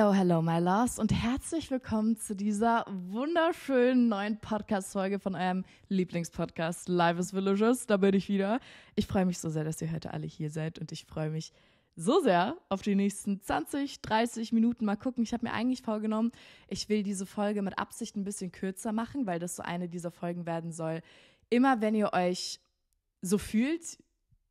Hello, hello, my loves und herzlich willkommen zu dieser wunderschönen neuen Podcast-Folge von eurem Lieblingspodcast Live is Villages. Da bin ich wieder. Ich freue mich so sehr, dass ihr heute alle hier seid und ich freue mich so sehr auf die nächsten 20, 30 Minuten. Mal gucken, ich habe mir eigentlich vorgenommen, ich will diese Folge mit Absicht ein bisschen kürzer machen, weil das so eine dieser Folgen werden soll. Immer wenn ihr euch so fühlt,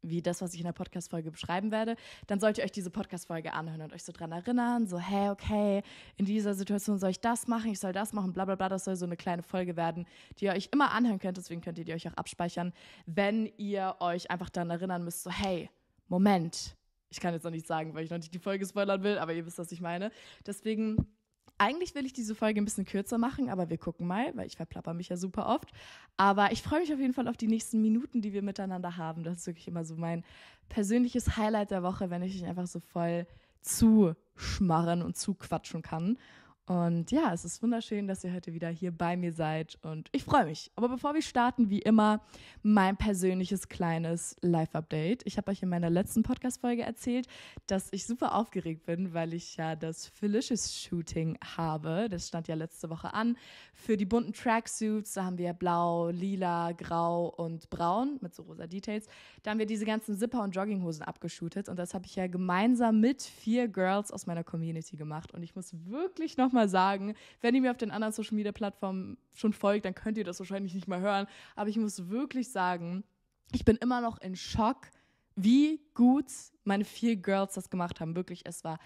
wie das, was ich in der Podcast-Folge beschreiben werde, dann sollt ihr euch diese Podcast-Folge anhören und euch so dran erinnern, so, hey, okay, in dieser Situation soll ich das machen, ich soll das machen, bla bla bla, das soll so eine kleine Folge werden, die ihr euch immer anhören könnt, deswegen könnt ihr die euch auch abspeichern, wenn ihr euch einfach daran erinnern müsst, so, hey, Moment, ich kann jetzt noch nicht sagen, weil ich noch nicht die Folge spoilern will, aber ihr wisst, was ich meine. Deswegen eigentlich will ich diese Folge ein bisschen kürzer machen, aber wir gucken mal, weil ich verplapper mich ja super oft. Aber ich freue mich auf jeden Fall auf die nächsten Minuten, die wir miteinander haben. Das ist wirklich immer so mein persönliches Highlight der Woche, wenn ich dich einfach so voll zuschmarren und zuquatschen kann. Und ja, es ist wunderschön, dass ihr heute wieder hier bei mir seid und ich freue mich. Aber bevor wir starten, wie immer, mein persönliches kleines Live-Update. Ich habe euch in meiner letzten Podcast-Folge erzählt, dass ich super aufgeregt bin, weil ich ja das Felicious-Shooting habe. Das stand ja letzte Woche an. Für die bunten Tracksuits, da haben wir blau, lila, grau und braun mit so rosa Details. Da haben wir diese ganzen Zipper- und Jogginghosen abgeshootet und das habe ich ja gemeinsam mit vier Girls aus meiner Community gemacht. Und ich muss wirklich nochmal mal sagen, wenn ihr mir auf den anderen Social Media Plattformen schon folgt, dann könnt ihr das wahrscheinlich nicht mal hören. Aber ich muss wirklich sagen, ich bin immer noch in Schock, wie gut meine vier Girls das gemacht haben. Wirklich, es war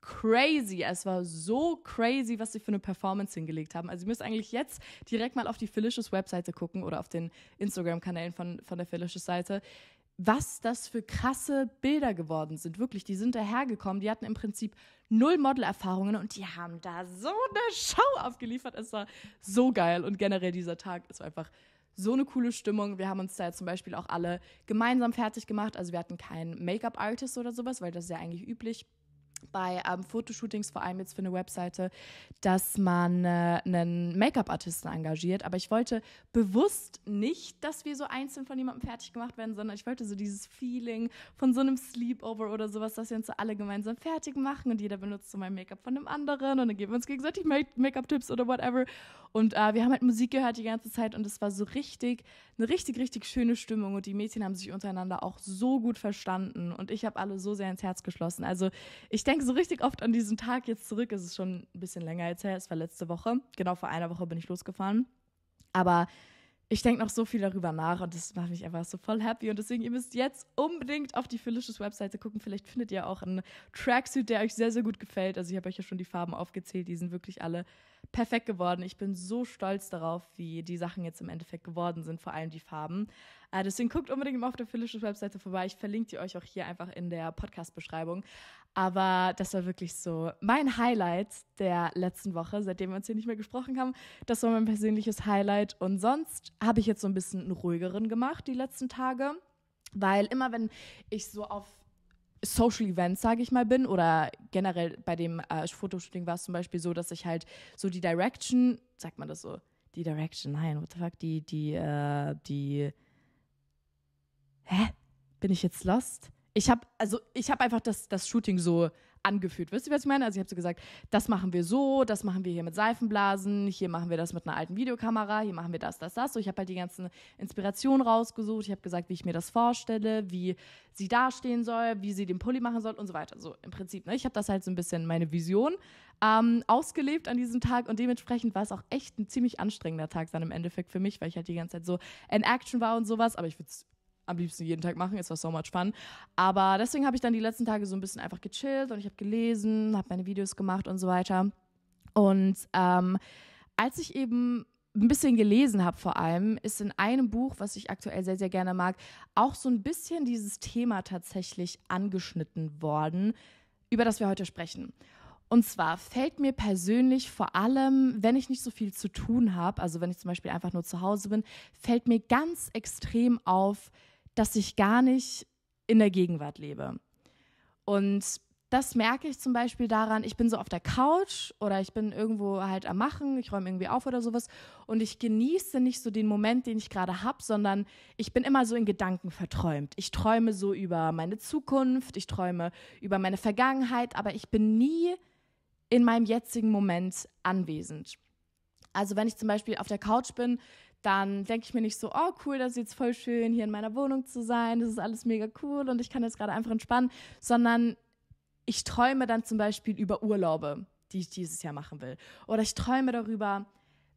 crazy. Es war so crazy, was sie für eine Performance hingelegt haben. Also ihr müsst eigentlich jetzt direkt mal auf die Felicious Webseite gucken oder auf den Instagram-Kanälen von, von der Felicious Seite was das für krasse Bilder geworden sind. Wirklich, die sind dahergekommen, die hatten im Prinzip null Model-Erfahrungen und die haben da so eine Show aufgeliefert. Es war so geil und generell dieser Tag ist einfach so eine coole Stimmung. Wir haben uns da zum Beispiel auch alle gemeinsam fertig gemacht. Also wir hatten keinen Make-up-Artist oder sowas, weil das ist ja eigentlich üblich bei ähm, Fotoshootings, vor allem jetzt für eine Webseite, dass man äh, einen Make-up-Artisten engagiert. Aber ich wollte bewusst nicht, dass wir so einzeln von jemandem fertig gemacht werden, sondern ich wollte so dieses Feeling von so einem Sleepover oder sowas, dass wir uns so alle gemeinsam fertig machen und jeder benutzt so mein Make-up von dem anderen und dann geben wir uns gegenseitig Make-up-Tipps oder whatever. Und äh, wir haben halt Musik gehört die ganze Zeit und es war so richtig, eine richtig, richtig schöne Stimmung und die Mädchen haben sich untereinander auch so gut verstanden und ich habe alle so sehr ins Herz geschlossen. Also ich denke so richtig oft an diesen Tag jetzt zurück. Es ist schon ein bisschen länger jetzt her. Es war letzte Woche. Genau vor einer Woche bin ich losgefahren. Aber ich denke noch so viel darüber nach und das macht mich einfach so voll happy. Und deswegen, ihr müsst jetzt unbedingt auf die Felicious Webseite gucken. Vielleicht findet ihr auch einen Tracksuit, der euch sehr, sehr gut gefällt. Also ich habe euch ja schon die Farben aufgezählt. Die sind wirklich alle perfekt geworden. Ich bin so stolz darauf, wie die Sachen jetzt im Endeffekt geworden sind, vor allem die Farben. Äh, deswegen guckt unbedingt mal auf der Philishus Webseite vorbei. Ich verlinke die euch auch hier einfach in der Podcast-Beschreibung. Aber das war wirklich so mein Highlight der letzten Woche, seitdem wir uns hier nicht mehr gesprochen haben. Das war mein persönliches Highlight. Und sonst habe ich jetzt so ein bisschen einen ruhigeren gemacht die letzten Tage. Weil immer wenn ich so auf Social Events, sage ich mal, bin oder generell bei dem äh, Fotoshooting war es zum Beispiel so, dass ich halt so die Direction, sagt man das so, die Direction, nein, what the fuck, die, die, äh, die hä, bin ich jetzt lost? Ich habe also ich habe einfach das, das Shooting so angeführt. Wisst ihr, was ich meine? Also ich habe so gesagt, das machen wir so, das machen wir hier mit Seifenblasen, hier machen wir das mit einer alten Videokamera, hier machen wir das, das, das. So, ich habe halt die ganzen Inspirationen rausgesucht. Ich habe gesagt, wie ich mir das vorstelle, wie sie dastehen soll, wie sie den Pulli machen soll und so weiter. So im Prinzip. Ne? Ich habe das halt so ein bisschen meine Vision ähm, ausgelebt an diesem Tag und dementsprechend war es auch echt ein ziemlich anstrengender Tag dann im Endeffekt für mich, weil ich halt die ganze Zeit so in Action war und sowas. Aber ich würde am liebsten jeden Tag machen. Es war so much fun. Aber deswegen habe ich dann die letzten Tage so ein bisschen einfach gechillt und ich habe gelesen, habe meine Videos gemacht und so weiter. Und ähm, als ich eben ein bisschen gelesen habe vor allem, ist in einem Buch, was ich aktuell sehr, sehr gerne mag, auch so ein bisschen dieses Thema tatsächlich angeschnitten worden, über das wir heute sprechen. Und zwar fällt mir persönlich vor allem, wenn ich nicht so viel zu tun habe, also wenn ich zum Beispiel einfach nur zu Hause bin, fällt mir ganz extrem auf, dass ich gar nicht in der Gegenwart lebe. Und das merke ich zum Beispiel daran, ich bin so auf der Couch oder ich bin irgendwo halt am Machen, ich räume irgendwie auf oder sowas und ich genieße nicht so den Moment, den ich gerade habe, sondern ich bin immer so in Gedanken verträumt. Ich träume so über meine Zukunft, ich träume über meine Vergangenheit, aber ich bin nie in meinem jetzigen Moment anwesend. Also wenn ich zum Beispiel auf der Couch bin, dann denke ich mir nicht so, oh cool, das ist jetzt voll schön, hier in meiner Wohnung zu sein, das ist alles mega cool und ich kann jetzt gerade einfach entspannen, sondern ich träume dann zum Beispiel über Urlaube, die ich dieses Jahr machen will. Oder ich träume darüber,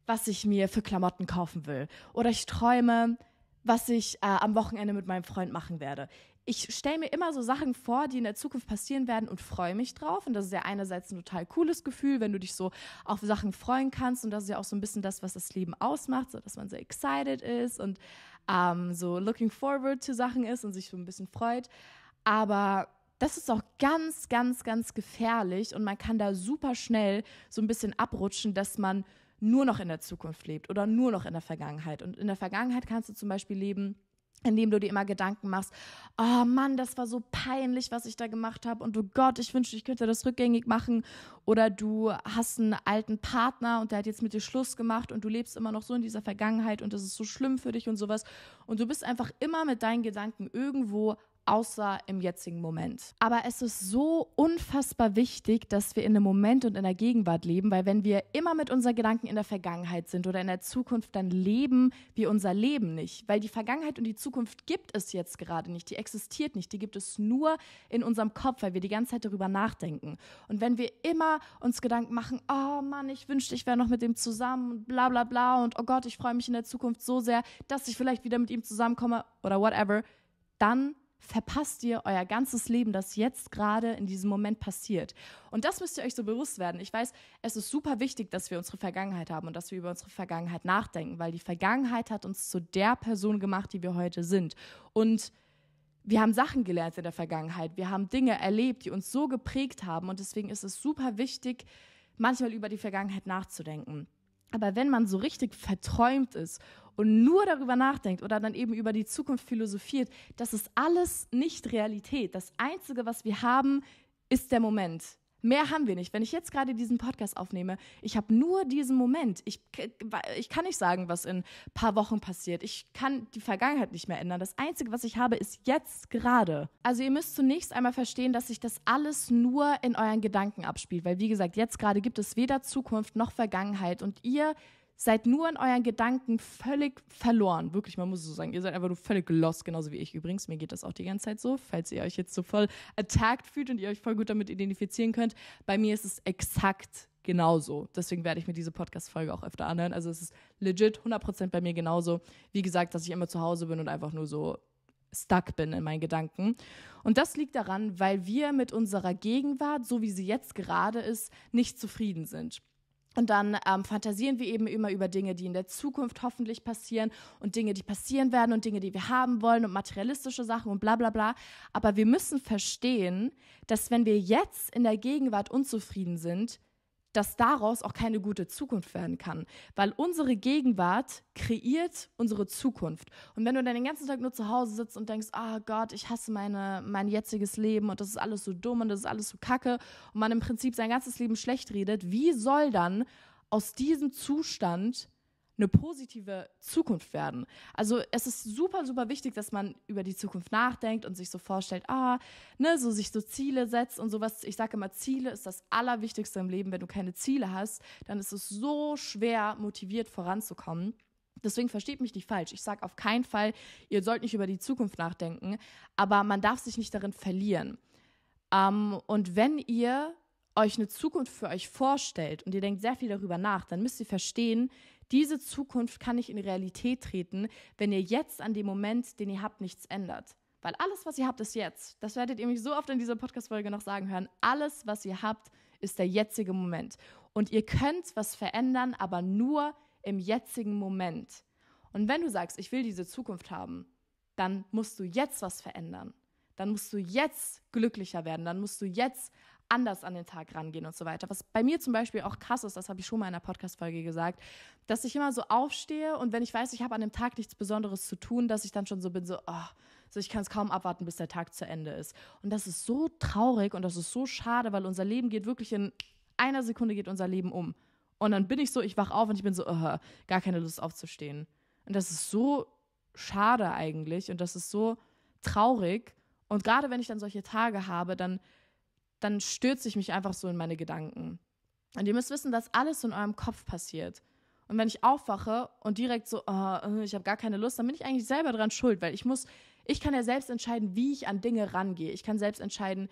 was ich mir für Klamotten kaufen will. Oder ich träume, was ich äh, am Wochenende mit meinem Freund machen werde ich stelle mir immer so Sachen vor, die in der Zukunft passieren werden und freue mich drauf. Und das ist ja einerseits ein total cooles Gefühl, wenn du dich so auf Sachen freuen kannst. Und das ist ja auch so ein bisschen das, was das Leben ausmacht, so dass man so excited ist und ähm, so looking forward zu Sachen ist und sich so ein bisschen freut. Aber das ist auch ganz, ganz, ganz gefährlich und man kann da super schnell so ein bisschen abrutschen, dass man nur noch in der Zukunft lebt oder nur noch in der Vergangenheit. Und in der Vergangenheit kannst du zum Beispiel leben, indem du dir immer Gedanken machst, oh Mann, das war so peinlich, was ich da gemacht habe und du Gott, ich wünschte, ich könnte das rückgängig machen oder du hast einen alten Partner und der hat jetzt mit dir Schluss gemacht und du lebst immer noch so in dieser Vergangenheit und das ist so schlimm für dich und sowas und du bist einfach immer mit deinen Gedanken irgendwo außer im jetzigen Moment. Aber es ist so unfassbar wichtig, dass wir in dem Moment und in der Gegenwart leben, weil wenn wir immer mit unseren Gedanken in der Vergangenheit sind oder in der Zukunft, dann leben wir unser Leben nicht, weil die Vergangenheit und die Zukunft gibt es jetzt gerade nicht, die existiert nicht, die gibt es nur in unserem Kopf, weil wir die ganze Zeit darüber nachdenken. Und wenn wir immer uns Gedanken machen, oh Mann, ich wünschte, ich wäre noch mit dem zusammen und bla bla bla und oh Gott, ich freue mich in der Zukunft so sehr, dass ich vielleicht wieder mit ihm zusammenkomme oder whatever, dann verpasst ihr euer ganzes Leben, das jetzt gerade in diesem Moment passiert. Und das müsst ihr euch so bewusst werden. Ich weiß, es ist super wichtig, dass wir unsere Vergangenheit haben und dass wir über unsere Vergangenheit nachdenken, weil die Vergangenheit hat uns zu der Person gemacht, die wir heute sind. Und wir haben Sachen gelernt in der Vergangenheit, wir haben Dinge erlebt, die uns so geprägt haben. Und deswegen ist es super wichtig, manchmal über die Vergangenheit nachzudenken. Aber wenn man so richtig verträumt ist und nur darüber nachdenkt oder dann eben über die Zukunft philosophiert, das ist alles nicht Realität. Das Einzige, was wir haben, ist der Moment. Mehr haben wir nicht. Wenn ich jetzt gerade diesen Podcast aufnehme, ich habe nur diesen Moment. Ich, ich kann nicht sagen, was in ein paar Wochen passiert. Ich kann die Vergangenheit nicht mehr ändern. Das Einzige, was ich habe, ist jetzt gerade. Also ihr müsst zunächst einmal verstehen, dass sich das alles nur in euren Gedanken abspielt. Weil wie gesagt, jetzt gerade gibt es weder Zukunft noch Vergangenheit. Und ihr seid nur in euren Gedanken völlig verloren. Wirklich, man muss es so sagen. Ihr seid einfach nur völlig lost, genauso wie ich übrigens. Mir geht das auch die ganze Zeit so, falls ihr euch jetzt so voll attacked fühlt und ihr euch voll gut damit identifizieren könnt. Bei mir ist es exakt genauso. Deswegen werde ich mir diese Podcast-Folge auch öfter anhören. Also es ist legit 100% bei mir genauso. Wie gesagt, dass ich immer zu Hause bin und einfach nur so stuck bin in meinen Gedanken. Und das liegt daran, weil wir mit unserer Gegenwart, so wie sie jetzt gerade ist, nicht zufrieden sind. Und dann ähm, fantasieren wir eben immer über Dinge, die in der Zukunft hoffentlich passieren und Dinge, die passieren werden und Dinge, die wir haben wollen und materialistische Sachen und bla bla bla. Aber wir müssen verstehen, dass wenn wir jetzt in der Gegenwart unzufrieden sind, dass daraus auch keine gute Zukunft werden kann, weil unsere Gegenwart kreiert unsere Zukunft. Und wenn du dann den ganzen Tag nur zu Hause sitzt und denkst, ah oh Gott, ich hasse meine, mein jetziges Leben und das ist alles so dumm und das ist alles so kacke und man im Prinzip sein ganzes Leben schlecht redet, wie soll dann aus diesem Zustand eine positive Zukunft werden. Also es ist super, super wichtig, dass man über die Zukunft nachdenkt und sich so vorstellt, ah, ne, so sich so Ziele setzt und sowas. Ich sage immer, Ziele ist das Allerwichtigste im Leben. Wenn du keine Ziele hast, dann ist es so schwer, motiviert voranzukommen. Deswegen versteht mich nicht falsch. Ich sage auf keinen Fall, ihr sollt nicht über die Zukunft nachdenken, aber man darf sich nicht darin verlieren. Ähm, und wenn ihr euch eine Zukunft für euch vorstellt und ihr denkt sehr viel darüber nach, dann müsst ihr verstehen, diese Zukunft kann nicht in Realität treten, wenn ihr jetzt an dem Moment, den ihr habt, nichts ändert. Weil alles, was ihr habt, ist jetzt. Das werdet ihr mich so oft in dieser Podcast-Folge noch sagen hören. Alles, was ihr habt, ist der jetzige Moment. Und ihr könnt was verändern, aber nur im jetzigen Moment. Und wenn du sagst, ich will diese Zukunft haben, dann musst du jetzt was verändern. Dann musst du jetzt glücklicher werden. Dann musst du jetzt anders an den Tag rangehen und so weiter. Was bei mir zum Beispiel auch krass ist, das habe ich schon mal in einer Podcast-Folge gesagt, dass ich immer so aufstehe und wenn ich weiß, ich habe an dem Tag nichts Besonderes zu tun, dass ich dann schon so bin, so, oh, so ich kann es kaum abwarten, bis der Tag zu Ende ist. Und das ist so traurig und das ist so schade, weil unser Leben geht wirklich in einer Sekunde geht unser Leben um. Und dann bin ich so, ich wach auf und ich bin so, oh, gar keine Lust aufzustehen. Und das ist so schade eigentlich und das ist so traurig. Und gerade wenn ich dann solche Tage habe, dann dann stürze ich mich einfach so in meine Gedanken. Und ihr müsst wissen, dass alles in eurem Kopf passiert. Und wenn ich aufwache und direkt so, oh, äh, ich habe gar keine Lust, dann bin ich eigentlich selber dran schuld, weil ich muss, ich kann ja selbst entscheiden, wie ich an Dinge rangehe. Ich kann selbst entscheiden,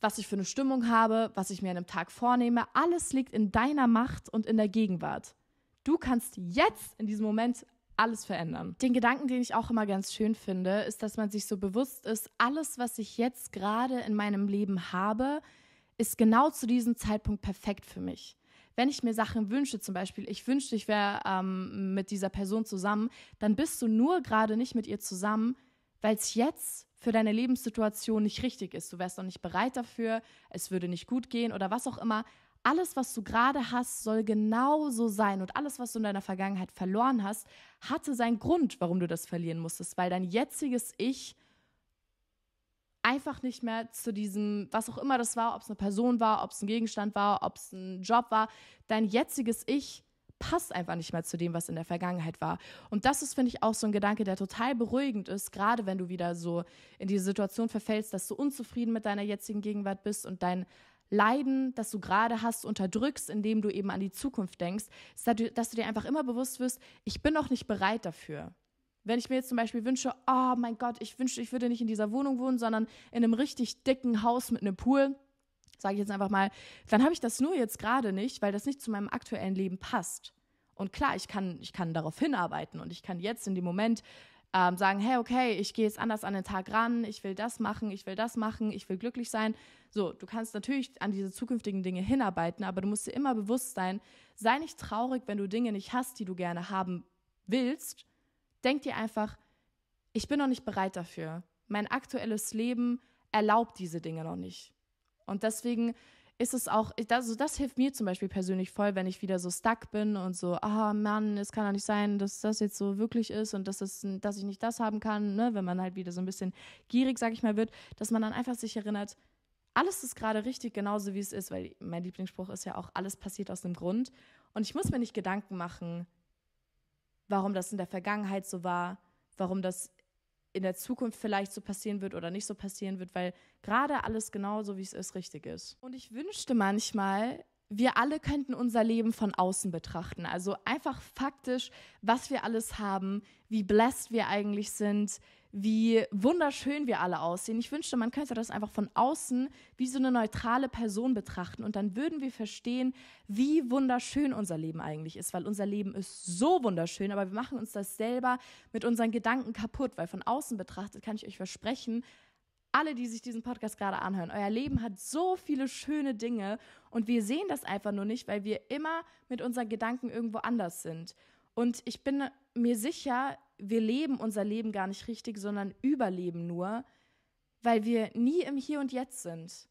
was ich für eine Stimmung habe, was ich mir an einem Tag vornehme. Alles liegt in deiner Macht und in der Gegenwart. Du kannst jetzt in diesem Moment alles verändern. Den Gedanken, den ich auch immer ganz schön finde, ist, dass man sich so bewusst ist, alles, was ich jetzt gerade in meinem Leben habe, ist genau zu diesem Zeitpunkt perfekt für mich wenn ich mir Sachen wünsche, zum Beispiel, ich wünschte, ich wäre ähm, mit dieser Person zusammen, dann bist du nur gerade nicht mit ihr zusammen, weil es jetzt für deine Lebenssituation nicht richtig ist. Du wärst noch nicht bereit dafür, es würde nicht gut gehen oder was auch immer alles, was du gerade hast, soll genau so sein. Und alles, was du in deiner Vergangenheit verloren hast, hatte seinen Grund, warum du das verlieren musstest, weil dein jetziges Ich einfach nicht mehr zu diesem, was auch immer das war, ob es eine Person war, ob es ein Gegenstand war, ob es ein Job war, dein jetziges Ich passt einfach nicht mehr zu dem, was in der Vergangenheit war. Und das ist, finde ich, auch so ein Gedanke, der total beruhigend ist, gerade wenn du wieder so in die Situation verfällst, dass du unzufrieden mit deiner jetzigen Gegenwart bist und dein Leiden, das du gerade hast, unterdrückst, indem du eben an die Zukunft denkst, ist, dass du dir einfach immer bewusst wirst, ich bin noch nicht bereit dafür. Wenn ich mir jetzt zum Beispiel wünsche, oh mein Gott, ich wünsche, ich würde nicht in dieser Wohnung wohnen, sondern in einem richtig dicken Haus mit einem Pool, sage ich jetzt einfach mal, dann habe ich das nur jetzt gerade nicht, weil das nicht zu meinem aktuellen Leben passt. Und klar, ich kann, ich kann darauf hinarbeiten und ich kann jetzt in dem Moment ähm, sagen, hey, okay, ich gehe jetzt anders an den Tag ran, ich will das machen, ich will das machen, ich will glücklich sein. So, du kannst natürlich an diese zukünftigen Dinge hinarbeiten, aber du musst dir immer bewusst sein, sei nicht traurig, wenn du Dinge nicht hast, die du gerne haben willst. Denk dir einfach, ich bin noch nicht bereit dafür. Mein aktuelles Leben erlaubt diese Dinge noch nicht. Und deswegen ist es auch, also das hilft mir zum Beispiel persönlich voll, wenn ich wieder so stuck bin und so, ah Mann, es kann doch nicht sein, dass das jetzt so wirklich ist und dass, das, dass ich nicht das haben kann, ne? wenn man halt wieder so ein bisschen gierig, sag ich mal, wird, dass man dann einfach sich erinnert, alles ist gerade richtig, genauso wie es ist, weil mein Lieblingsspruch ist ja auch, alles passiert aus einem Grund. Und ich muss mir nicht Gedanken machen, warum das in der Vergangenheit so war, warum das in der Zukunft vielleicht so passieren wird oder nicht so passieren wird, weil gerade alles genau so, wie es ist, richtig ist. Und ich wünschte manchmal, wir alle könnten unser Leben von außen betrachten. Also einfach faktisch, was wir alles haben, wie blessed wir eigentlich sind, wie wunderschön wir alle aussehen. Ich wünschte, man könnte das einfach von außen wie so eine neutrale Person betrachten und dann würden wir verstehen, wie wunderschön unser Leben eigentlich ist, weil unser Leben ist so wunderschön, aber wir machen uns das selber mit unseren Gedanken kaputt, weil von außen betrachtet kann ich euch versprechen, alle, die sich diesen Podcast gerade anhören, euer Leben hat so viele schöne Dinge und wir sehen das einfach nur nicht, weil wir immer mit unseren Gedanken irgendwo anders sind. Und ich bin mir sicher, wir leben unser Leben gar nicht richtig, sondern überleben nur, weil wir nie im Hier und Jetzt sind.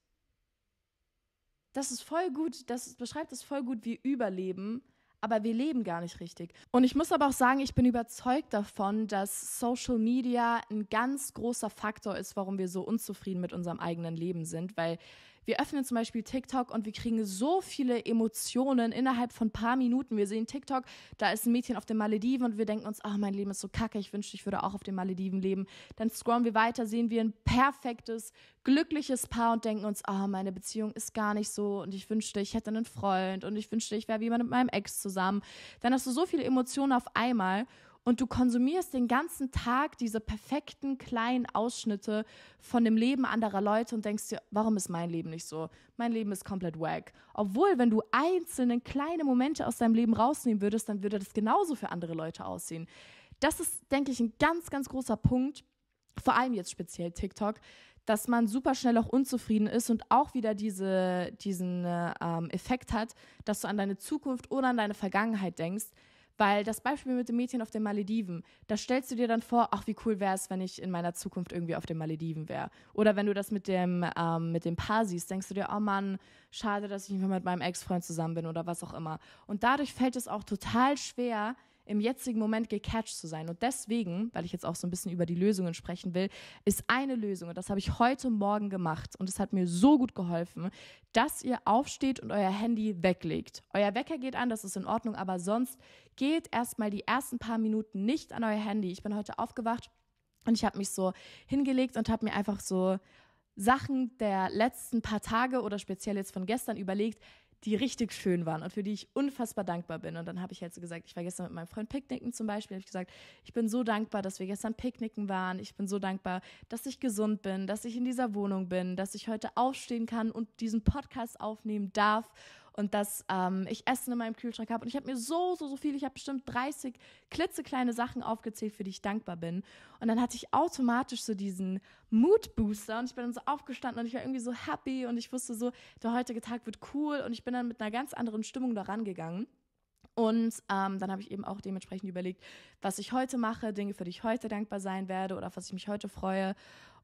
Das ist voll gut, das beschreibt es voll gut, wie Überleben aber wir leben gar nicht richtig. Und ich muss aber auch sagen, ich bin überzeugt davon, dass Social Media ein ganz großer Faktor ist, warum wir so unzufrieden mit unserem eigenen Leben sind, weil wir öffnen zum Beispiel TikTok und wir kriegen so viele Emotionen innerhalb von ein paar Minuten. Wir sehen TikTok, da ist ein Mädchen auf den Malediven und wir denken uns, ach, oh, mein Leben ist so kacke, ich wünschte, ich würde auch auf den Malediven leben. Dann scrollen wir weiter, sehen wir ein perfektes glückliches Paar und denken uns, oh, meine Beziehung ist gar nicht so und ich wünschte, ich hätte einen Freund und ich wünschte, ich wäre wie jemand mit meinem Ex zusammen. Dann hast du so viele Emotionen auf einmal und du konsumierst den ganzen Tag diese perfekten kleinen Ausschnitte von dem Leben anderer Leute und denkst dir, warum ist mein Leben nicht so? Mein Leben ist komplett wack. Obwohl, wenn du einzelne kleine Momente aus deinem Leben rausnehmen würdest, dann würde das genauso für andere Leute aussehen. Das ist, denke ich, ein ganz, ganz großer Punkt, vor allem jetzt speziell TikTok, dass man super schnell auch unzufrieden ist und auch wieder diese, diesen ähm, Effekt hat, dass du an deine Zukunft oder an deine Vergangenheit denkst. Weil das Beispiel mit dem Mädchen auf den Malediven, da stellst du dir dann vor, ach, wie cool wäre es, wenn ich in meiner Zukunft irgendwie auf den Malediven wäre. Oder wenn du das mit dem, ähm, mit dem Paar siehst, denkst du dir, oh Mann, schade, dass ich nicht mehr mit meinem Ex-Freund zusammen bin oder was auch immer. Und dadurch fällt es auch total schwer, im jetzigen Moment gecatcht zu sein. Und deswegen, weil ich jetzt auch so ein bisschen über die Lösungen sprechen will, ist eine Lösung, und das habe ich heute Morgen gemacht, und es hat mir so gut geholfen, dass ihr aufsteht und euer Handy weglegt. Euer Wecker geht an, das ist in Ordnung, aber sonst geht erstmal die ersten paar Minuten nicht an euer Handy. Ich bin heute aufgewacht und ich habe mich so hingelegt und habe mir einfach so Sachen der letzten paar Tage oder speziell jetzt von gestern überlegt, die richtig schön waren und für die ich unfassbar dankbar bin. Und dann habe ich halt so gesagt, ich war gestern mit meinem Freund picknicken zum Beispiel, habe ich gesagt, ich bin so dankbar, dass wir gestern picknicken waren. Ich bin so dankbar, dass ich gesund bin, dass ich in dieser Wohnung bin, dass ich heute aufstehen kann und diesen Podcast aufnehmen darf und dass ähm, ich Essen in meinem Kühlschrank habe. Und ich habe mir so, so, so viel, ich habe bestimmt 30 klitzekleine Sachen aufgezählt, für die ich dankbar bin. Und dann hatte ich automatisch so diesen Mood Booster und ich bin dann so aufgestanden und ich war irgendwie so happy und ich wusste so, der heutige Tag wird cool und ich bin dann mit einer ganz anderen Stimmung da rangegangen. Und ähm, dann habe ich eben auch dementsprechend überlegt, was ich heute mache, Dinge, für die ich heute dankbar sein werde oder auf was ich mich heute freue.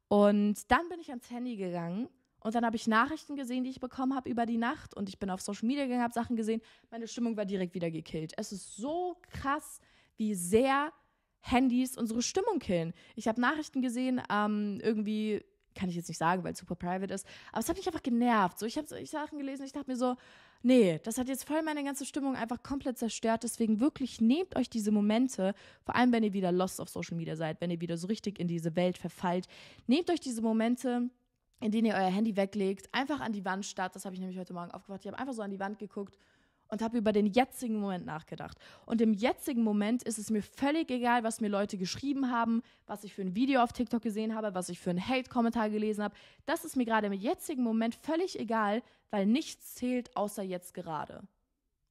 Und dann bin ich ans Handy gegangen und dann habe ich Nachrichten gesehen, die ich bekommen habe über die Nacht. Und ich bin auf Social Media gegangen, habe Sachen gesehen. Meine Stimmung war direkt wieder gekillt. Es ist so krass, wie sehr Handys unsere Stimmung killen. Ich habe Nachrichten gesehen, ähm, irgendwie kann ich jetzt nicht sagen, weil es super private ist, aber es hat mich einfach genervt. So, ich habe ich Sachen gelesen, ich dachte mir so, nee, das hat jetzt voll meine ganze Stimmung einfach komplett zerstört. Deswegen wirklich nehmt euch diese Momente, vor allem wenn ihr wieder lost auf Social Media seid, wenn ihr wieder so richtig in diese Welt verfallt, nehmt euch diese Momente in denen ihr euer Handy weglegt, einfach an die Wand starrt. Das habe ich nämlich heute Morgen aufgewacht. Ich habe einfach so an die Wand geguckt und habe über den jetzigen Moment nachgedacht. Und im jetzigen Moment ist es mir völlig egal, was mir Leute geschrieben haben, was ich für ein Video auf TikTok gesehen habe, was ich für einen Hate-Kommentar gelesen habe. Das ist mir gerade im jetzigen Moment völlig egal, weil nichts zählt außer jetzt gerade.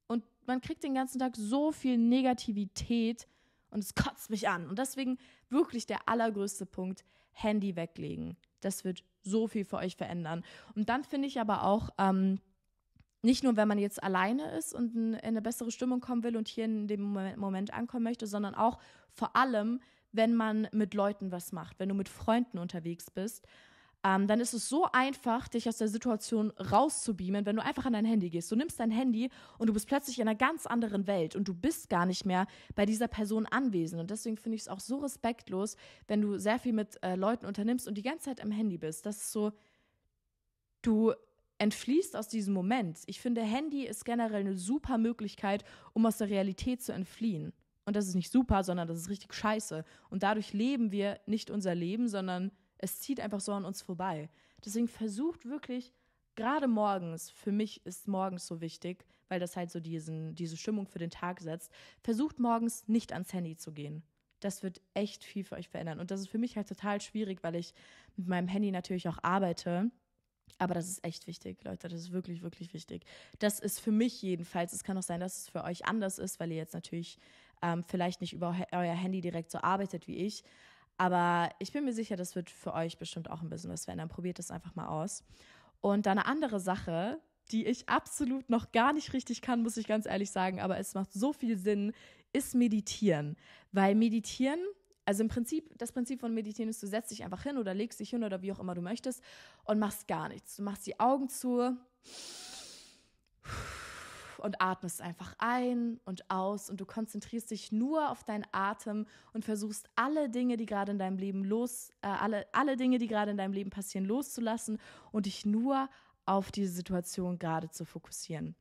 Und man kriegt den ganzen Tag so viel Negativität und es kotzt mich an. Und deswegen wirklich der allergrößte Punkt, Handy weglegen. Das wird so viel für euch verändern. Und dann finde ich aber auch, ähm, nicht nur, wenn man jetzt alleine ist und in eine bessere Stimmung kommen will und hier in dem Moment ankommen möchte, sondern auch vor allem, wenn man mit Leuten was macht, wenn du mit Freunden unterwegs bist ähm, dann ist es so einfach, dich aus der Situation rauszubeamen, wenn du einfach an dein Handy gehst. Du nimmst dein Handy und du bist plötzlich in einer ganz anderen Welt und du bist gar nicht mehr bei dieser Person anwesend. Und deswegen finde ich es auch so respektlos, wenn du sehr viel mit äh, Leuten unternimmst und die ganze Zeit am Handy bist. Das ist so, du entfließt aus diesem Moment. Ich finde, Handy ist generell eine super Möglichkeit, um aus der Realität zu entfliehen. Und das ist nicht super, sondern das ist richtig scheiße. Und dadurch leben wir nicht unser Leben, sondern es zieht einfach so an uns vorbei. Deswegen versucht wirklich, gerade morgens, für mich ist morgens so wichtig, weil das halt so diesen, diese Stimmung für den Tag setzt, versucht morgens nicht ans Handy zu gehen. Das wird echt viel für euch verändern. Und das ist für mich halt total schwierig, weil ich mit meinem Handy natürlich auch arbeite. Aber das ist echt wichtig, Leute. Das ist wirklich, wirklich wichtig. Das ist für mich jedenfalls. Es kann auch sein, dass es für euch anders ist, weil ihr jetzt natürlich ähm, vielleicht nicht über euer Handy direkt so arbeitet wie ich. Aber ich bin mir sicher, das wird für euch bestimmt auch ein bisschen was Dann Probiert es einfach mal aus. Und dann eine andere Sache, die ich absolut noch gar nicht richtig kann, muss ich ganz ehrlich sagen, aber es macht so viel Sinn, ist meditieren. Weil meditieren, also im Prinzip, das Prinzip von meditieren ist, du setzt dich einfach hin oder legst dich hin oder wie auch immer du möchtest und machst gar nichts. Du machst die Augen zu und atmest einfach ein und aus und du konzentrierst dich nur auf deinen Atem und versuchst alle Dinge, die gerade in deinem Leben los, äh, alle, alle Dinge, die gerade in deinem Leben passieren, loszulassen und dich nur auf diese Situation gerade zu fokussieren.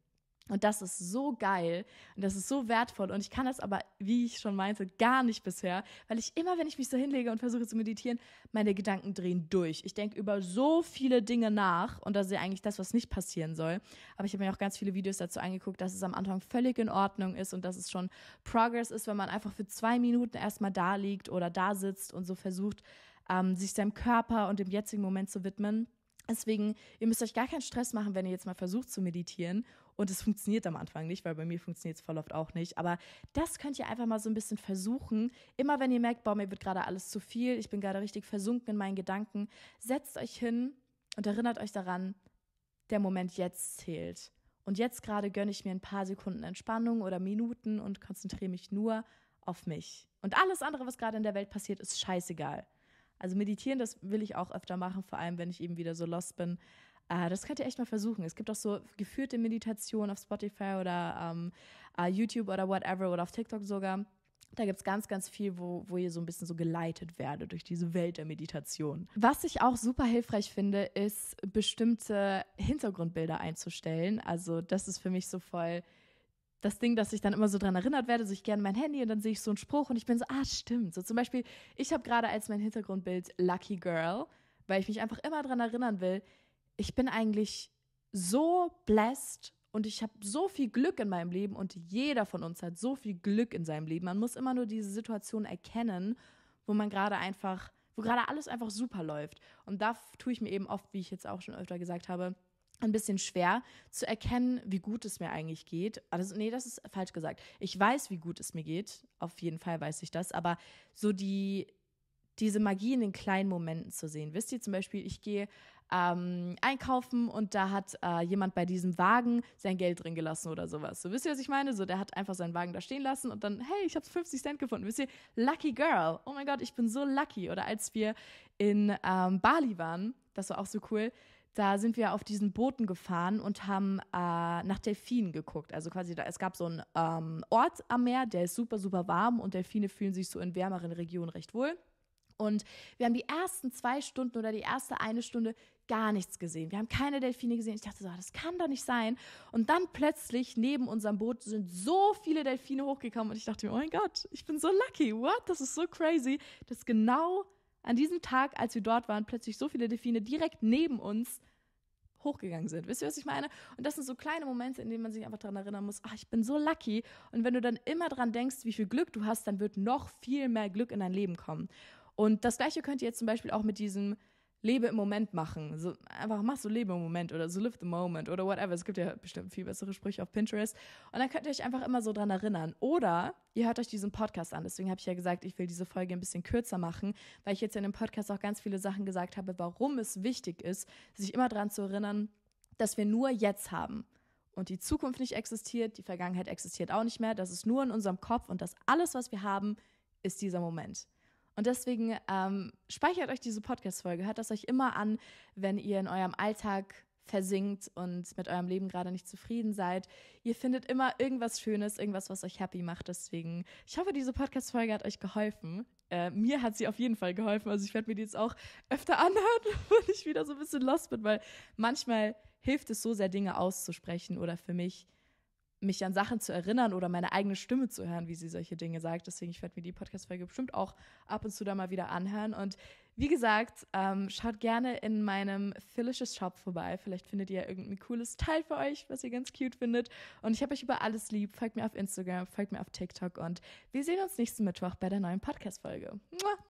Und das ist so geil und das ist so wertvoll und ich kann das aber, wie ich schon meinte, gar nicht bisher, weil ich immer, wenn ich mich so hinlege und versuche zu meditieren, meine Gedanken drehen durch. Ich denke über so viele Dinge nach und das ist ja eigentlich das, was nicht passieren soll. Aber ich habe mir auch ganz viele Videos dazu angeguckt, dass es am Anfang völlig in Ordnung ist und dass es schon Progress ist, wenn man einfach für zwei Minuten erstmal da liegt oder da sitzt und so versucht, ähm, sich seinem Körper und dem jetzigen Moment zu widmen. Deswegen, ihr müsst euch gar keinen Stress machen, wenn ihr jetzt mal versucht zu meditieren. Und es funktioniert am Anfang nicht, weil bei mir funktioniert es voll oft auch nicht. Aber das könnt ihr einfach mal so ein bisschen versuchen. Immer wenn ihr merkt, boah, mir wird gerade alles zu viel, ich bin gerade richtig versunken in meinen Gedanken, setzt euch hin und erinnert euch daran, der Moment jetzt zählt. Und jetzt gerade gönne ich mir ein paar Sekunden Entspannung oder Minuten und konzentriere mich nur auf mich. Und alles andere, was gerade in der Welt passiert, ist scheißegal. Also meditieren, das will ich auch öfter machen, vor allem wenn ich eben wieder so lost bin. Äh, das könnt ihr echt mal versuchen. Es gibt auch so geführte Meditationen auf Spotify oder ähm, äh, YouTube oder whatever oder auf TikTok sogar. Da gibt es ganz, ganz viel, wo, wo ihr so ein bisschen so geleitet werdet durch diese Welt der Meditation. Was ich auch super hilfreich finde, ist bestimmte Hintergrundbilder einzustellen. Also das ist für mich so voll das Ding, dass ich dann immer so dran erinnert werde, so ich gerne mein Handy und dann sehe ich so einen Spruch und ich bin so, ah, stimmt. So zum Beispiel, ich habe gerade als mein Hintergrundbild Lucky Girl, weil ich mich einfach immer dran erinnern will, ich bin eigentlich so blessed und ich habe so viel Glück in meinem Leben und jeder von uns hat so viel Glück in seinem Leben. Man muss immer nur diese Situation erkennen, wo man gerade einfach, wo gerade alles einfach super läuft. Und da tue ich mir eben oft, wie ich jetzt auch schon öfter gesagt habe, ein bisschen schwer zu erkennen, wie gut es mir eigentlich geht. Also, nee, das ist falsch gesagt. Ich weiß, wie gut es mir geht. Auf jeden Fall weiß ich das. Aber so die, diese Magie in den kleinen Momenten zu sehen. Wisst ihr zum Beispiel, ich gehe ähm, einkaufen und da hat äh, jemand bei diesem Wagen sein Geld drin gelassen oder sowas. So wisst ihr, was ich meine? So, der hat einfach seinen Wagen da stehen lassen und dann, hey, ich habe 50 Cent gefunden. Wisst ihr, lucky girl. Oh mein Gott, ich bin so lucky. Oder als wir in ähm, Bali waren, das war auch so cool da sind wir auf diesen Booten gefahren und haben äh, nach Delfinen geguckt. Also quasi, da, es gab so einen ähm, Ort am Meer, der ist super, super warm und Delfine fühlen sich so in wärmeren Regionen recht wohl. Und wir haben die ersten zwei Stunden oder die erste eine Stunde gar nichts gesehen. Wir haben keine Delfine gesehen. Ich dachte so, ah, das kann doch nicht sein. Und dann plötzlich neben unserem Boot sind so viele Delfine hochgekommen und ich dachte mir, oh mein Gott, ich bin so lucky. What? Das ist so crazy, dass genau an diesem Tag, als wir dort waren, plötzlich so viele Delfine direkt neben uns hochgegangen sind. Wisst ihr, was ich meine? Und das sind so kleine Momente, in denen man sich einfach daran erinnern muss, ach, ich bin so lucky. Und wenn du dann immer daran denkst, wie viel Glück du hast, dann wird noch viel mehr Glück in dein Leben kommen. Und das Gleiche könnt ihr jetzt zum Beispiel auch mit diesem lebe im Moment machen. So, einfach mach so lebe im Moment oder so live the moment oder whatever. Es gibt ja bestimmt viel bessere Sprüche auf Pinterest. Und dann könnt ihr euch einfach immer so dran erinnern. Oder ihr hört euch diesen Podcast an. Deswegen habe ich ja gesagt, ich will diese Folge ein bisschen kürzer machen, weil ich jetzt in dem Podcast auch ganz viele Sachen gesagt habe, warum es wichtig ist, sich immer dran zu erinnern, dass wir nur jetzt haben. Und die Zukunft nicht existiert, die Vergangenheit existiert auch nicht mehr. Das ist nur in unserem Kopf und das alles, was wir haben, ist dieser Moment. Und deswegen ähm, speichert euch diese Podcast-Folge, hört das euch immer an, wenn ihr in eurem Alltag versinkt und mit eurem Leben gerade nicht zufrieden seid. Ihr findet immer irgendwas Schönes, irgendwas, was euch happy macht. Deswegen, ich hoffe, diese Podcast-Folge hat euch geholfen. Äh, mir hat sie auf jeden Fall geholfen. Also ich werde mir die jetzt auch öfter anhören, wenn ich wieder so ein bisschen lost bin, weil manchmal hilft es so sehr, Dinge auszusprechen oder für mich mich an Sachen zu erinnern oder meine eigene Stimme zu hören, wie sie solche Dinge sagt. Deswegen, ich werde mir die Podcast-Folge bestimmt auch ab und zu da mal wieder anhören. Und wie gesagt, ähm, schaut gerne in meinem Phyllisches Shop vorbei. Vielleicht findet ihr irgendein cooles Teil für euch, was ihr ganz cute findet. Und ich habe euch über alles lieb. Folgt mir auf Instagram, folgt mir auf TikTok und wir sehen uns nächsten Mittwoch bei der neuen Podcast-Folge.